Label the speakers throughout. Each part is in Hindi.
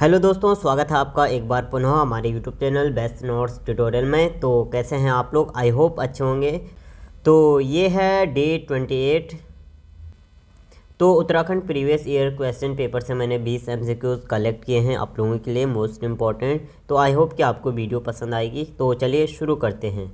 Speaker 1: हेलो दोस्तों स्वागत है आपका एक बार पुनः हमारे YouTube channel best notes tutorial में तो कैसे हैं आप लोग आई होप अच्छे होंगे तो ये है डे ट्वेंटी एट तो Uttarakhand previous year question paper से मैंने 20 एम कलेक्ट किए हैं आप लोगों के लिए मोस्ट इम्पॉर्टेंट तो आई होप कि आपको वीडियो पसंद आएगी तो चलिए शुरू करते हैं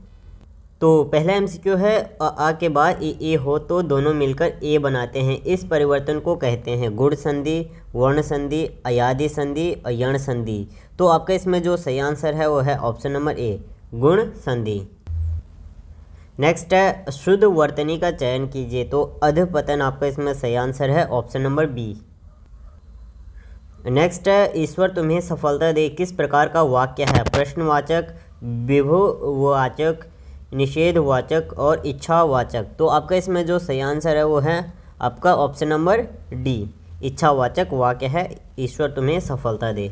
Speaker 1: तो पहला एमसीक्यू है आ के बाद ए ए हो तो दोनों मिलकर ए बनाते हैं इस परिवर्तन को कहते हैं गुण संधि वर्ण संधि अयादि संधि अयण संधि तो आपका इसमें जो सही आंसर है वो है ऑप्शन नंबर ए गुण संधि नेक्स्ट है शुद्ध वर्तनी का चयन कीजिए तो अधपतन आपका इसमें सही आंसर है ऑप्शन नंबर बी नेक्स्ट है ईश्वर तुम्हें सफलता दे किस प्रकार का वाक्य है प्रश्नवाचक विभुवाचक निषेधवाचक और इच्छावाचक तो आपका इसमें जो सही आंसर है वो है आपका ऑप्शन नंबर डी इच्छावाचक वाक्य है ईश्वर तुम्हें सफलता दे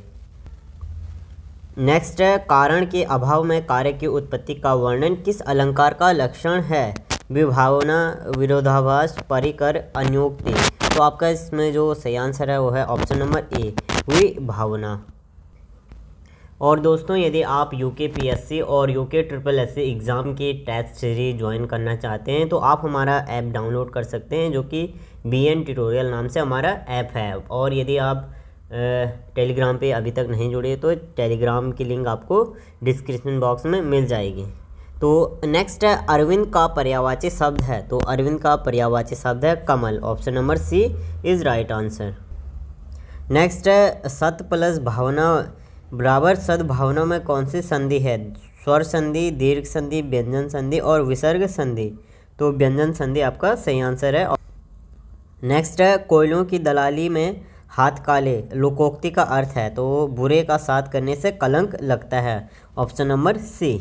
Speaker 1: नेक्स्ट है कारण के अभाव में कार्य की उत्पत्ति का वर्णन किस अलंकार का लक्षण है विभावना विरोधाभास परिकर अन्योक्ति तो आपका इसमें जो सही आंसर है वो है ऑप्शन नंबर ए विभावना और दोस्तों यदि आप यू के पी एस सी और U K triple S C exam की टेस्ट सीरीज ज्वाइन करना चाहते हैं तो आप हमारा ऐप डाउनलोड कर सकते हैं जो कि बी एन ट्यूटोरियल नाम से हमारा ऐप है और यदि आप टेलीग्राम पे अभी तक नहीं जुड़े तो टेलीग्राम की लिंक आपको डिस्क्रिप्शन बॉक्स में मिल जाएगी तो नेक्स्ट है अरविंद का पर्यावाची शब्द है तो अरविंद का पर्यावाची शब्द है कमल option number C is right answer next है सत प्लस भावना बराबर सद्भावना में कौन सी संधि है स्वर संधि दीर्घ संधि व्यंजन संधि और विसर्ग संधि तो व्यंजन संधि आपका सही आंसर है नेक्स्ट है कोयलों की दलाली में हाथ काले लोकोक्ति का अर्थ है तो बुरे का साथ करने से कलंक लगता है ऑप्शन नंबर सी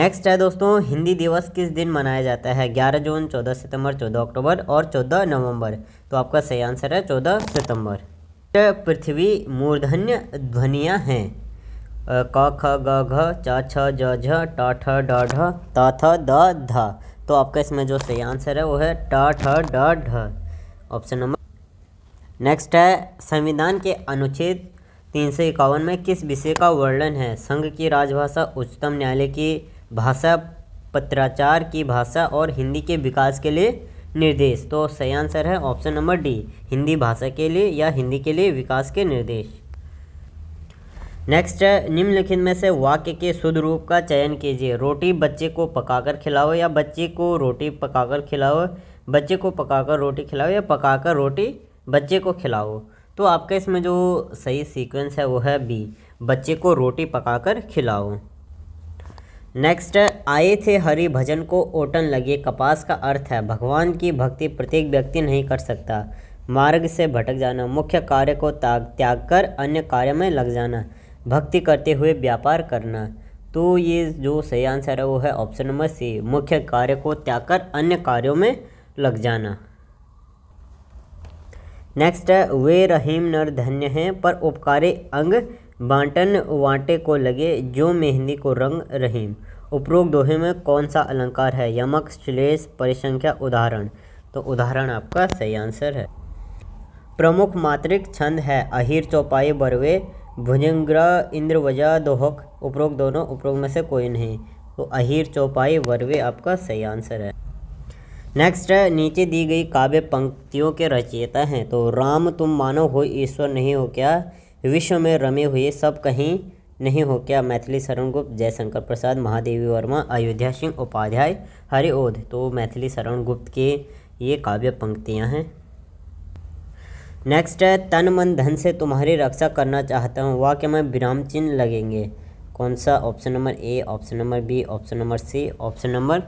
Speaker 1: नेक्स्ट है दोस्तों हिंदी दिवस किस दिन मनाया जाता है 11 जून 14 सितंबर 14 अक्टूबर और 14 नवंबर तो आपका सही आंसर है 14 सितंबर पृथ्वी मूर्धन्य ध्वनियाँ हैं क ख ग घ च छ ज झ ट ठ ड ढ त थ द ध तो आपका इसमें जो सही आंसर है वो है ट ठ ड ढ ऑप्शन नंबर नेक्स्ट है संविधान के अनुच्छेद तीन सौ इक्यावन में किस विषय का वर्णन है संघ की राजभाषा उच्चतम न्यायालय की भाषा पत्राचार की भाषा और हिंदी के विकास के लिए निर्देश तो सही आंसर है ऑप्शन नंबर डी हिंदी भाषा के लिए या हिंदी के लिए विकास के निर्देश नेक्स्ट है निम्नलिखित में से वाक्य के शुद्ध रूप का चयन कीजिए रोटी बच्चे को पकाकर खिलाओ या बच्चे को रोटी पकाकर खिलाओ बच्चे को पकाकर रोटी खिलाओ या पकाकर रोटी बच्चे को खिलाओ तो आपका इसमें जो सही सीक्वेंस है वो है बी बच्चे को रोटी पकाकर खिलाओ नेक्स्ट आए थे हरि भजन को ओटन लगे कपास का अर्थ है भगवान की भक्ति प्रत्येक व्यक्ति नहीं कर सकता मार्ग से भटक जाना मुख्य कार्य को ताग त्याग कर अन्य कार्य में लग जाना भक्ति करते हुए व्यापार करना तो ये जो सही आंसर है वो है ऑप्शन नंबर सी मुख्य कार्य को त्याग कर अन्य कार्यों में लग जाना नेक्स्ट है वे रहीम नर धन्य हैं पर उपकारी अंग बांटन वांटे को लगे जो मेहंदी को रंग रहीम उपरोक्त दोहे में कौन सा अलंकार है यमक श्लेष परिसंख्या उदाहरण तो उदाहरण आपका सही आंसर है प्रमुख मात्रिक छंद है अहिर चौपाई बरवे भुजंग्र इंद्रवजा दोहक उपरोक्त दोनों उपरोक्त में से कोई नहीं तो अहिर चौपाई बरवे आपका सही आंसर है नेक्स्ट है नीचे दी गई काव्य पंक्तियों के रचयिता हैं तो राम तुम मानो हो ईश्वर नहीं हो क्या विश्व में रमे हुए सब कहीं नहीं हो क्या मैथिली शरण गुप्त जयशंकर प्रसाद महादेवी वर्मा अयोध्या सिंह उपाध्याय हरिओध तो मैथिली शरण गुप्त के ये काव्य पंक्तियाँ हैं नेक्स्ट है तन मन धन से तुम्हारी रक्षा करना चाहता हूँ वाक्य में विराम चिन्ह लगेंगे कौन सा option number A option number B option number C option number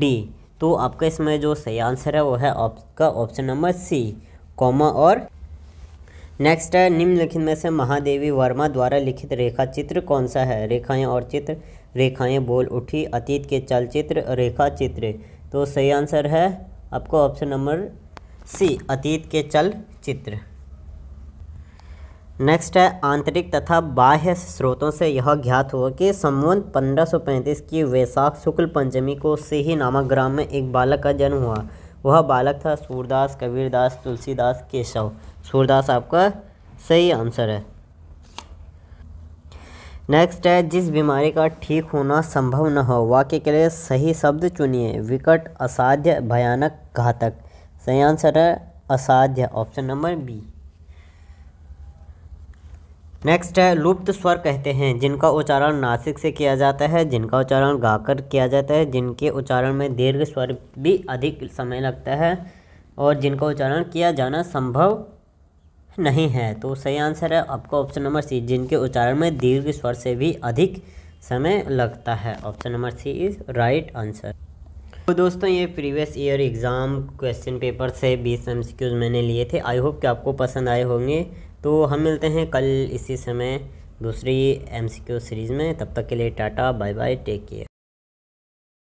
Speaker 1: D तो आपका इसमें जो सही आंसर है वो है आपका ऑप्शन नंबर सी कॉमा और नेक्स्ट है निम्नलिखित में से महादेवी वर्मा द्वारा लिखित रेखा चित्र कौन सा है रेखाएं और चित्र रेखाएं बोल उठी अतीत के चलचित्र रेखा चित्र तो सही आंसर है आपको ऑप्शन नंबर सी अतीत के चल चित्र नेक्स्ट है आंतरिक तथा बाह्य स्रोतों से यह ज्ञात हुआ कि संवत 1535 की वैशाख शुक्ल पंचमी को सेही नामक ग्राम में एक बालक का जन्म हुआ वह बालक था सूरदास कबीरदास तुलसीदास केशव सूरदास आपका सही आंसर है नेक्स्ट है जिस बीमारी का ठीक होना संभव न हो वाक्य के लिए सही शब्द चुनिए विकट असाध्य भयानक घातक सही आंसर है असाध्य ऑप्शन नंबर बी नेक्स्ट है लुप्त स्वर कहते हैं जिनका उच्चारण नासिक से किया जाता है जिनका उच्चारण गाकर किया जाता है जिनके उच्चारण में दीर्घ स्वर भी अधिक समय लगता है और जिनका उच्चारण किया जाना संभव नहीं है तो सही आंसर है आपका ऑप्शन नंबर सी जिनके उच्चारण में दीर्घ स्वर से भी अधिक समय लगता है option number C is right answer तो दोस्तों ये previous year exam question paper से 20 एम मैंने लिए थे आई होप कि आपको पसंद आए होंगे तो हम मिलते हैं कल इसी समय दूसरी एमसीक्यू सीरीज़ में तब तक के लिए tata bye bye take care